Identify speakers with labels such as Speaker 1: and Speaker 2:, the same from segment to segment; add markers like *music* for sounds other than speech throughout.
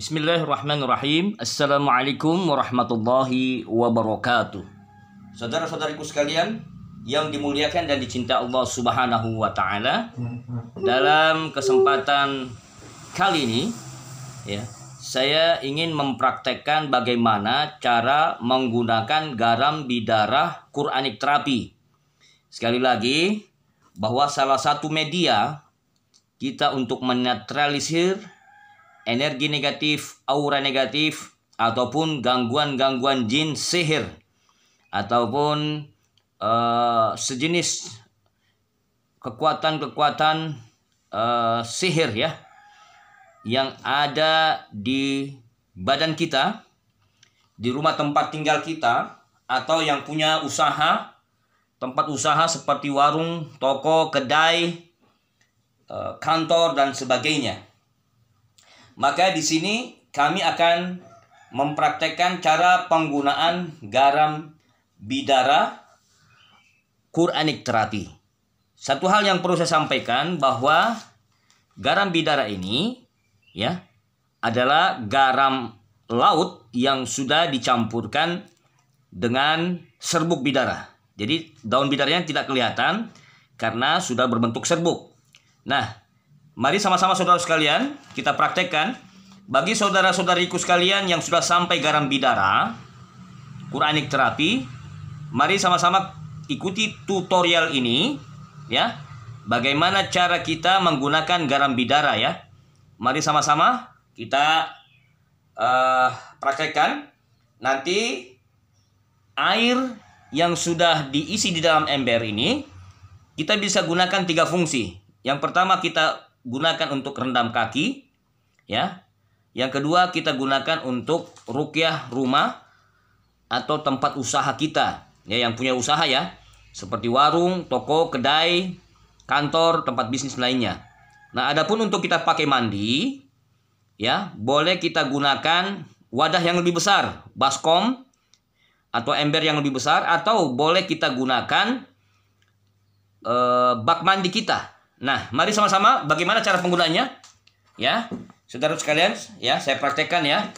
Speaker 1: Bismillahirrahmanirrahim. Assalamualaikum warahmatullahi wabarakatuh. Saudara-saudariku sekalian yang dimuliakan dan dicinta Allah Subhanahu wa taala, dalam kesempatan kali ini ya, saya ingin mempraktekkan bagaimana cara menggunakan garam bidarah Quranic terapi. Sekali lagi, bahwa salah satu media kita untuk menetralisir energi negatif, aura negatif, ataupun gangguan-gangguan jin sihir, ataupun uh, sejenis kekuatan-kekuatan uh, sihir ya, yang ada di badan kita, di rumah tempat tinggal kita, atau yang punya usaha, tempat usaha seperti warung, toko, kedai, eh, kantor, dan sebagainya maka di sini kami akan mempraktekkan cara penggunaan garam bidara Quranic terapi. Satu hal yang perlu saya sampaikan bahwa garam bidara ini ya adalah garam laut yang sudah dicampurkan dengan serbuk bidara. Jadi daun bidaranya tidak kelihatan karena sudah berbentuk serbuk. Nah, Mari sama-sama saudara sekalian, kita praktekkan. Bagi saudara-saudariku sekalian yang sudah sampai garam bidara, Quranik terapi, mari sama-sama ikuti tutorial ini, ya. Bagaimana cara kita menggunakan garam bidara ya? Mari sama-sama kita uh, praktekkan. Nanti air yang sudah diisi di dalam ember ini, kita bisa gunakan tiga fungsi. Yang pertama kita gunakan untuk rendam kaki, ya. Yang kedua kita gunakan untuk rukyah rumah atau tempat usaha kita, ya yang punya usaha ya, seperti warung, toko, kedai, kantor, tempat bisnis lainnya. Nah, adapun untuk kita pakai mandi, ya, boleh kita gunakan wadah yang lebih besar, baskom atau ember yang lebih besar atau boleh kita gunakan e, bak mandi kita Nah, mari sama-sama bagaimana cara penggunaannya? Ya. Saudara sekalian, ya, saya praktekkan ya.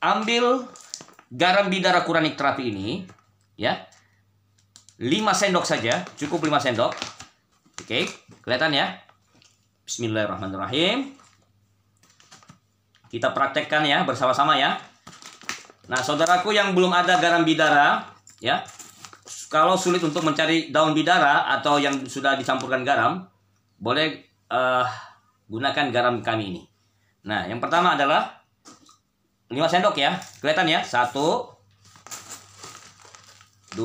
Speaker 1: Ambil garam bidara kuranik terapi ini, ya. 5 sendok saja, cukup 5 sendok. Oke, kelihatan ya. Bismillahirrahmanirrahim. Kita praktekkan ya bersama-sama ya. Nah, saudaraku yang belum ada garam bidara, ya. Kalau sulit untuk mencari daun bidara atau yang sudah dicampurkan garam, boleh uh, gunakan garam kami ini. Nah, yang pertama adalah 5 sendok ya. Kelihatan ya? 1 2 3 4 5.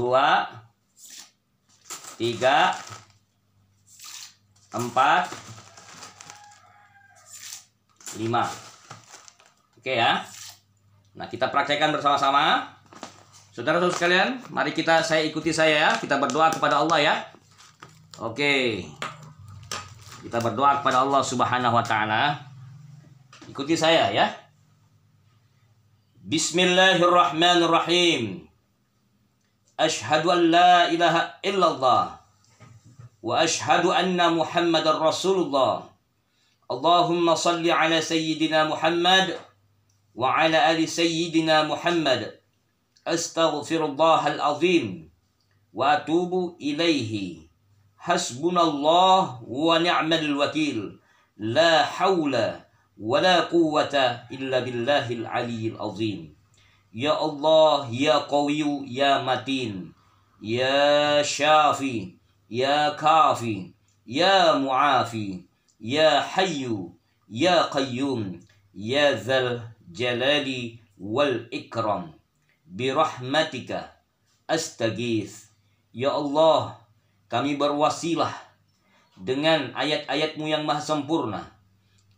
Speaker 1: Oke ya. Nah, kita praktekkan bersama-sama. Saudara-saudara sekalian, mari kita saya ikuti saya ya. Kita berdoa kepada Allah ya. Oke. Okay. Kita berdoa kepada Allah Subhanahu wa taala. Ikuti saya ya. Bismillahirrahmanirrahim. Ashhadu an la ilaha illallah wa ashhadu anna Muhammadar Rasulullah. Allahumma salli ala sayyidina Muhammad wa ala ali sayyidina Muhammad. Astaghfirullahal azim wa atubu ilaihi. حسبنا الله ونعم الوكيل لا حول ولا قوة إلا بالله العلي العظيم يا الله يا قوي يا متين يا شافي يا كافي يا معافي يا حي يا قيوم يا ذا الجلال والإكرام برحمتك أستغيث يا الله Kami berwasilah dengan ayat-ayatmu yang maha sempurna,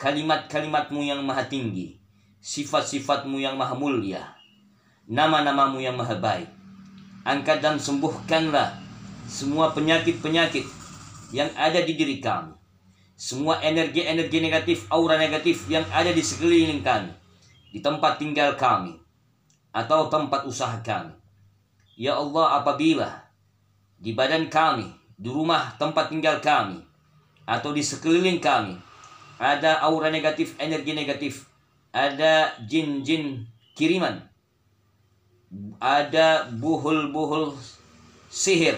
Speaker 1: kalimat-kalimatmu yang maha tinggi, sifat-sifatmu yang maha mulia, nama-namamu yang maha baik. Angkat dan sembuhkanlah semua penyakit-penyakit yang ada di diri kami. Semua energi-energi negatif, aura negatif yang ada di sekeliling kami, di tempat tinggal kami, atau tempat usaha kami. Ya Allah, apabila di badan kami di rumah tempat tinggal kami atau di sekeliling kami ada aura negatif, energi negatif, ada jin-jin kiriman, ada buhul-buhul sihir,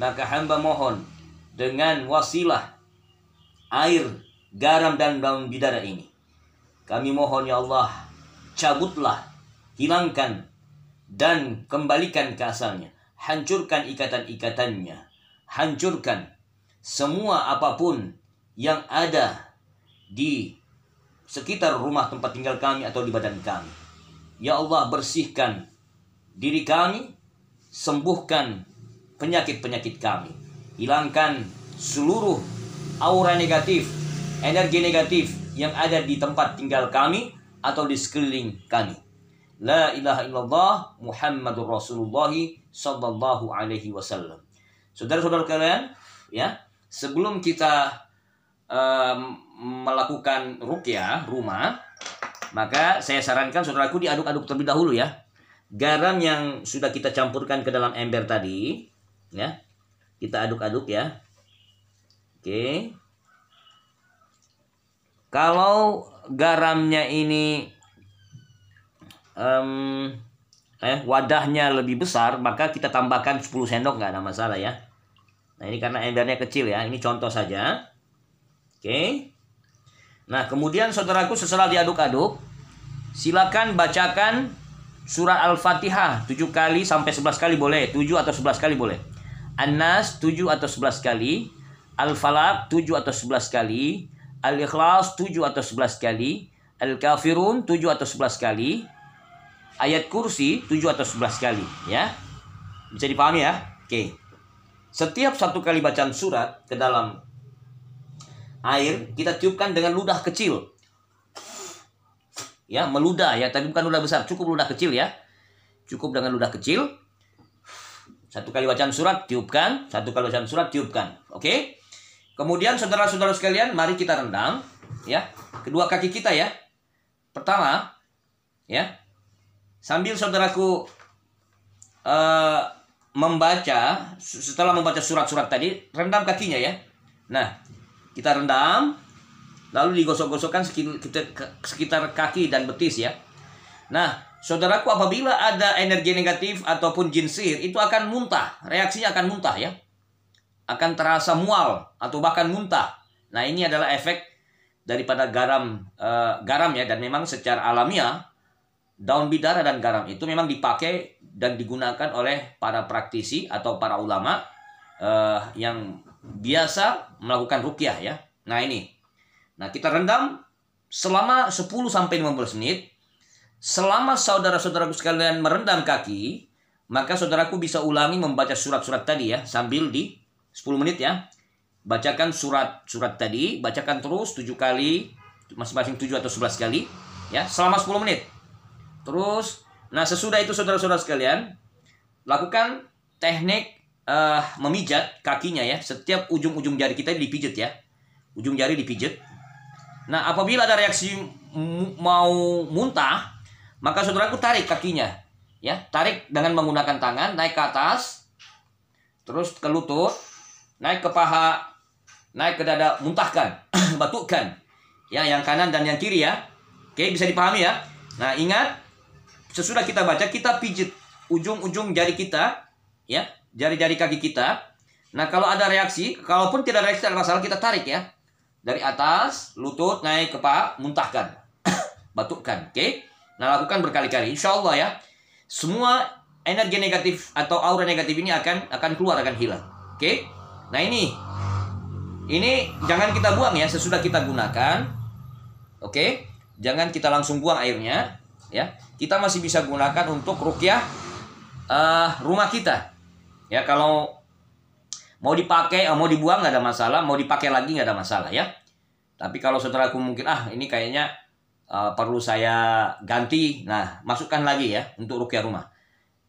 Speaker 1: maka hamba mohon dengan wasilah air, garam dan daun bidara ini. Kami mohon ya Allah, cabutlah, hilangkan dan kembalikan ke asalnya, hancurkan ikatan-ikatannya hancurkan semua apapun yang ada di sekitar rumah tempat tinggal kami atau di badan kami. Ya Allah bersihkan diri kami, sembuhkan penyakit-penyakit kami. Hilangkan seluruh aura negatif, energi negatif yang ada di tempat tinggal kami atau di sekeliling kami. La ilaha illallah Muhammadur Rasulullah sallallahu alaihi wasallam. Saudara-saudara kalian, ya, sebelum kita um, melakukan rukyah rumah, maka saya sarankan saudaraku diaduk-aduk terlebih dahulu ya. Garam yang sudah kita campurkan ke dalam ember tadi, ya. Kita aduk-aduk ya. Oke. Kalau garamnya ini um, Eh? eh, wadahnya lebih besar maka kita tambahkan 10 sendok nggak ada masalah ya nah ini karena embernya kecil ya ini contoh saja oke okay. nah kemudian saudaraku setelah diaduk-aduk silakan bacakan surat al-fatihah 7 kali sampai 11 kali boleh 7 atau 11 kali boleh Anas 7 atau 11 kali Al-Falaq 7 atau 11 kali Al-Ikhlas 7 atau 11 kali Al-Kafirun 7 atau 11 kali ayat kursi 7 atau 11 kali ya. Bisa dipahami ya? Oke. Setiap satu kali bacaan surat ke dalam air kita tiupkan dengan ludah kecil. Ya, meludah ya, tapi bukan ludah besar, cukup ludah kecil ya. Cukup dengan ludah kecil. Satu kali bacaan surat tiupkan, satu kali bacaan surat tiupkan. Oke? Kemudian saudara-saudara sekalian, mari kita rendang ya. Kedua kaki kita ya. Pertama, ya, Sambil saudaraku uh, membaca setelah membaca surat-surat tadi, rendam kakinya ya. Nah, kita rendam lalu digosok-gosokkan sekitar, kaki dan betis ya. Nah, saudaraku apabila ada energi negatif ataupun jinsir itu akan muntah, reaksinya akan muntah ya. Akan terasa mual atau bahkan muntah. Nah, ini adalah efek daripada garam uh, garam ya dan memang secara alamiah daun bidara dan garam itu memang dipakai dan digunakan oleh para praktisi atau para ulama uh, yang biasa melakukan rukyah ya. Nah ini. Nah kita rendam selama 10 sampai 15 menit. Selama saudara-saudaraku sekalian merendam kaki, maka saudaraku bisa ulangi membaca surat-surat tadi ya sambil di 10 menit ya. Bacakan surat-surat tadi, bacakan terus 7 kali, masing-masing 7 atau 11 kali ya selama 10 menit. Terus, nah sesudah itu saudara-saudara sekalian, lakukan teknik uh, memijat kakinya ya. Setiap ujung-ujung jari kita dipijat ya. Ujung jari dipijat. Nah, apabila ada reaksi mau muntah, maka saudaraku tarik kakinya ya. Tarik dengan menggunakan tangan naik ke atas, terus ke lutut, naik ke paha, naik ke dada, muntahkan, *clears throat* batukkan. Ya, yang kanan dan yang kiri ya. Oke, bisa dipahami ya. Nah, ingat sesudah kita baca kita pijit ujung-ujung jari kita ya jari-jari kaki kita nah kalau ada reaksi kalaupun tidak reaksi ada masalah kita tarik ya dari atas lutut naik ke paha muntahkan *coughs* batukkan oke okay? nah lakukan berkali-kali insya Allah ya semua energi negatif atau aura negatif ini akan akan keluar akan hilang oke okay? nah ini ini jangan kita buang ya sesudah kita gunakan oke okay? jangan kita langsung buang airnya ya kita masih bisa gunakan untuk rukyah uh, rumah kita ya kalau mau dipakai eh, mau dibuang nggak ada masalah mau dipakai lagi nggak ada masalah ya tapi kalau saudaraku mungkin ah ini kayaknya uh, perlu saya ganti nah masukkan lagi ya untuk rukyah rumah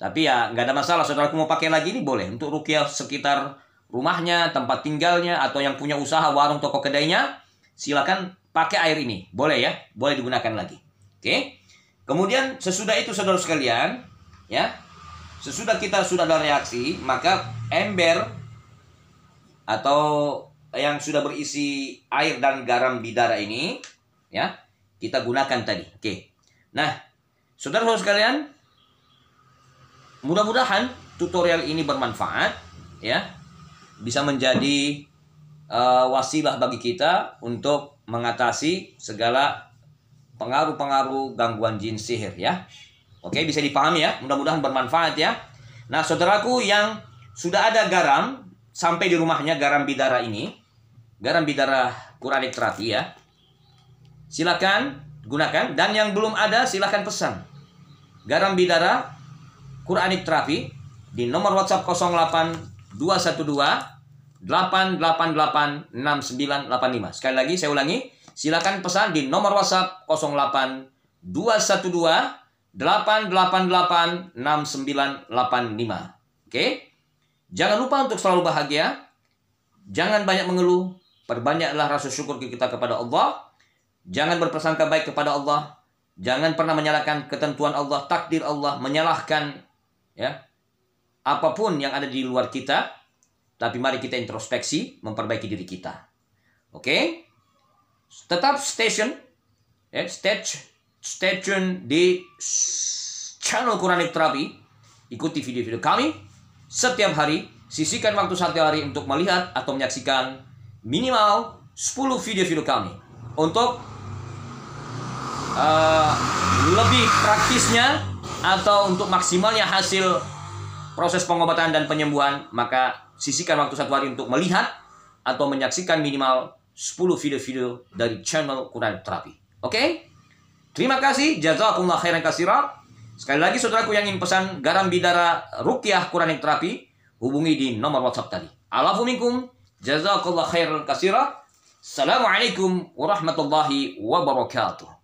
Speaker 1: tapi ya nggak ada masalah saudaraku mau pakai lagi ini boleh untuk rukyah sekitar rumahnya, tempat tinggalnya, atau yang punya usaha warung toko kedainya, silakan pakai air ini. Boleh ya, boleh digunakan lagi. Oke. Okay? Kemudian sesudah itu saudara sekalian, ya. Sesudah kita sudah ada reaksi, maka ember atau yang sudah berisi air dan garam bidara ini, ya, kita gunakan tadi. Oke. Nah, saudara-saudara sekalian, mudah-mudahan tutorial ini bermanfaat, ya. Bisa menjadi uh, eh, wasilah bagi kita untuk mengatasi segala pengaruh-pengaruh gangguan jin sihir ya. Oke, bisa dipahami ya. Mudah-mudahan bermanfaat ya. Nah, saudaraku yang sudah ada garam sampai di rumahnya garam bidara ini, garam bidara Quranic terapi ya. Silakan gunakan dan yang belum ada silakan pesan. Garam bidara Qur'anik terapi di nomor WhatsApp 08 212 888 6985. Sekali lagi saya ulangi Silakan pesan di nomor WhatsApp 08 212 888 6985. Oke? Jangan lupa untuk selalu bahagia. Jangan banyak mengeluh. Perbanyaklah rasa syukur kita kepada Allah. Jangan berprasangka baik kepada Allah. Jangan pernah menyalahkan ketentuan Allah, takdir Allah, menyalahkan ya apapun yang ada di luar kita. Tapi mari kita introspeksi, memperbaiki diri kita. Oke? Okay? tetap station ya stage station di channel Quranic Terapi ikuti video-video kami setiap hari sisihkan waktu satu hari untuk melihat atau menyaksikan minimal 10 video-video kami untuk uh, lebih praktisnya atau untuk maksimalnya hasil proses pengobatan dan penyembuhan maka sisihkan waktu satu hari untuk melihat atau menyaksikan minimal 10 video-video dari channel Quran Terapi. Oke? Okay? Terima kasih. Jazakumullah khairan kasira. Sekali lagi saudaraku yang ingin pesan garam bidara rukyah Quran Terapi, hubungi di nomor WhatsApp tadi. Alafumikum. jazakumullah khairan kasira. Assalamualaikum warahmatullahi wabarakatuh.